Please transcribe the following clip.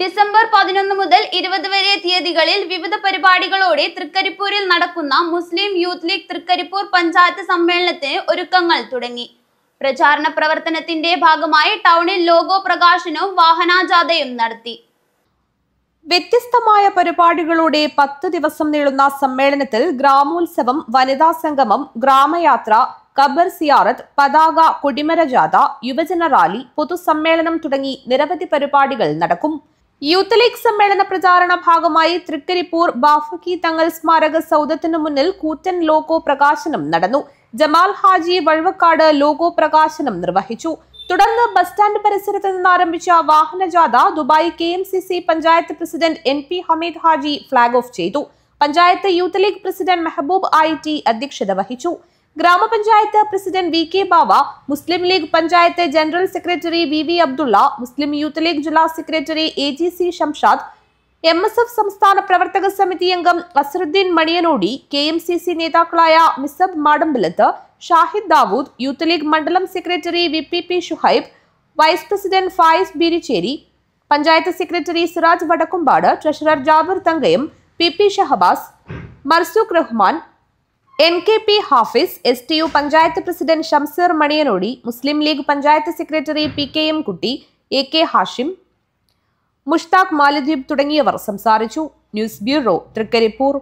December പതിനൊന്ന് മുതൽ ഇരുപത് വരെ തീയതികളിൽ വിവിധ പരിപാടികളോടെ തൃക്കരിപ്പൂരിൽ നടക്കുന്ന Muslim Youth League Trikaripur panchayat സമ്മേളനത്തിന് ഒരുക്കങ്ങൾ തുടങ്ങി പ്രചാരണ പ്രവർത്തനത്തിന്റെ ഭാഗമായി ടൗണിൽ ലോഗോ പ്രകാശനവും വാഹനാജാഥയും നടത്തി വ്യത്യസ്തമായ പരിപാടികളോടെ പത്ത് ദിവസം നീളുന്ന സമ്മേളനത്തിൽ ഗ്രാമോത്സവം വനിതാ സംഗമം ഗ്രാമയാത്ര ഖബർ സിയാറത്ത് പതാക കൊടിമര ജാഥ യുവജന റാലി പൊതുസമ്മേളനം തുടങ്ങി നിരവധി പരിപാടികൾ നടക്കും യൂത്ത് ലീഗ് സമ്മേളന പ്രചാരണ ഭാഗമായി തൃക്കരിപ്പൂർ ബാഫക്കി തങ്ങൾ സ്മാരക സൗധത്തിനു മുന്നിൽ കൂറ്റൻ ലോഗോ പ്രകാശനം നടന്നു ജമാൽ ഹാജി വഴുവക്കാട് ലോഗോ പ്രകാശനം നിർവഹിച്ചു തുടർന്ന് ബസ് സ്റ്റാൻഡ് പരിസരത്ത് നിന്ന് ആരംഭിച്ച വാഹനജാഥ Dubai K M C C panchayat president N P Hameed Haji flag off ചെയ്തു panchayat Youth League president Mehaboob I T അധ്യക്ഷത വഹിച്ചു ഗ്രാമപഞ്ചായത്ത് president V K Bava Muslim League panchayat general secretary V V Abdulla Muslim Youth League ജില്ലാ secretary A G C Shamshad M S F സംസ്ഥാന പ്രവർത്തക സമിതി അംഗം Azharuddin Maniyanodi K M C C നേതാക്കളായ മിസബ് മാടമ്പലത്ത് ഷാഹിദ് ദാവൂദ് യൂത്ത് ലീഗ് മണ്ഡലം secretary V P P Shuhaib vice president Fayis Biricheri panchayat secretary Siraj Vadakkumpad treasurer Jabir തങ്കയും P P Shahabas Marzooq Rahman N K P Hafis S T U panchayat president Shamseer Maniyanodi Muslim League panchayat secretary P K M Kutty A K Hashim Mushthaq മാലദ്വീപ് തുടങ്ങിയവർ സംസാരിച്ചു news bureau Trikaripur